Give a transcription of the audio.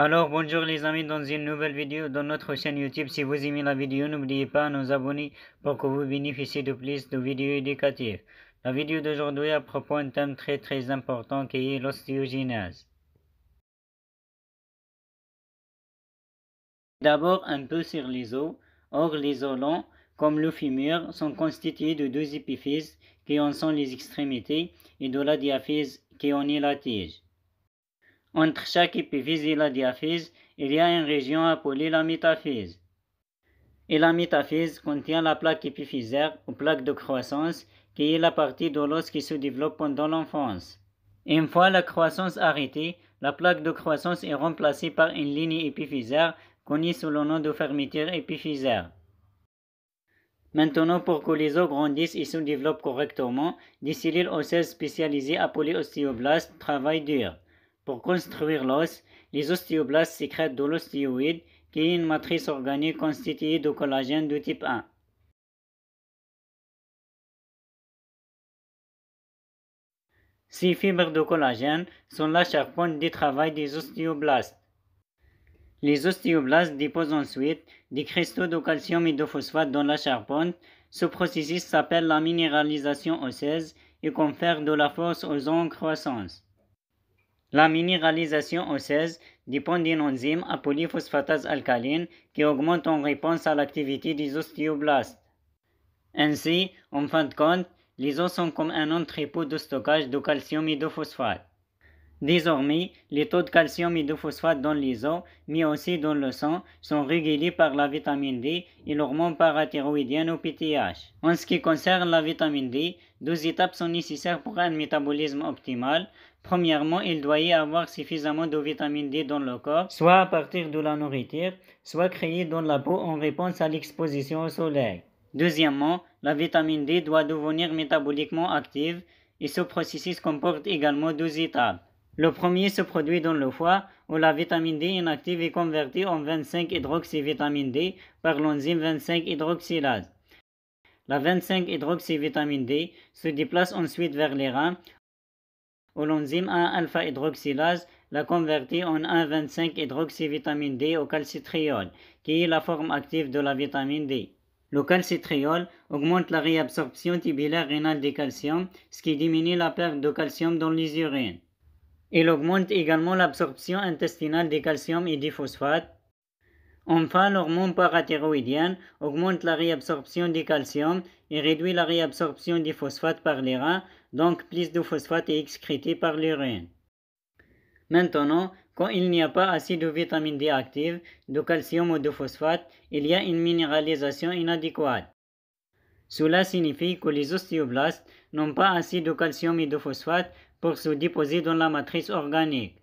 Alors bonjour les amis dans une nouvelle vidéo dans notre chaîne YouTube. Si vous aimez la vidéo, n'oubliez pas de nous abonner pour que vous bénéficiez de plus de vidéos éducatives. La vidéo d'aujourd'hui à propos un thème très très important qui est l'ostéogenèse. D'abord un peu sur les os. Or les os longs, comme le fémur, sont constitués de deux épiphyses qui en sont les extrémités et de la diaphyse qui en est la tige. Entre chaque épiphyse et la diaphyse, il y a une région appelée la métaphyse. Et la métaphyse contient la plaque épiphysaire ou plaque de croissance qui est la partie de l'os qui se développe pendant l'enfance. Une fois la croissance arrêtée, la plaque de croissance est remplacée par une ligne épiphysaire connue sous le nom de fermeture épiphysaire. Maintenant, pour que les os grandissent et se développent correctement, des cellules osseuses spécialisées appelées ostéoblastes travaillent dur. Pour construire l'os, les ostéoblastes sécrètent de l'ostéoïde, qui est une matrice organique constituée de collagène de type 1. Ces fibres de collagène sont la charpente du travail des ostéoblastes. Les ostéoblastes déposent ensuite des cristaux de calcium et de phosphate dans la charpente. Ce processus s'appelle la minéralisation osseuse et confère de la force aux en croissance. La minéralisation osseuse dépend d'une enzyme à polyphosphatase alcaline qui augmente en réponse à l'activité des ostéoblastes. Ainsi, en fin de compte, les os sont comme un entrepôt de stockage de calcium et de phosphate. Désormais, les taux de calcium et de phosphate dans les os, mais aussi dans le sang, sont régulés par la vitamine D et l'hormone parathyroïdienne ou PTH. En ce qui concerne la vitamine D, deux étapes sont nécessaires pour un métabolisme optimal. Premièrement, il doit y avoir suffisamment de vitamine D dans le corps, soit à partir de la nourriture, soit créée dans la peau en réponse à l'exposition au soleil. Deuxièmement, la vitamine D doit devenir métaboliquement active et ce processus comporte également deux étapes. Le premier se produit dans le foie où la vitamine D inactive est convertie en 25-hydroxyvitamine D par l'enzyme 25-hydroxylase. La 25-hydroxyvitamine D se déplace ensuite vers les reins où l'enzyme 1-alpha-hydroxylase la convertit en 1,25-hydroxyvitamine D au calcitriol, qui est la forme active de la vitamine D. Le calcitriol augmente la réabsorption tubulaire rénale des calcium, ce qui diminue la perte de calcium dans les urines. Il augmente également l'absorption intestinale des calcium et des phosphates. Enfin, l'hormone parathyroïdienne augmente la réabsorption du calcium et réduit la réabsorption des phosphates par les reins, donc plus de phosphate est excrété par les reins. Maintenant, quand il n'y a pas assez de vitamine D active, de calcium ou de phosphate, il y a une minéralisation inadéquate. Cela signifie que les ostéoblastes n'ont pas assez de calcium et de phosphate pour se déposer dans la matrice organique.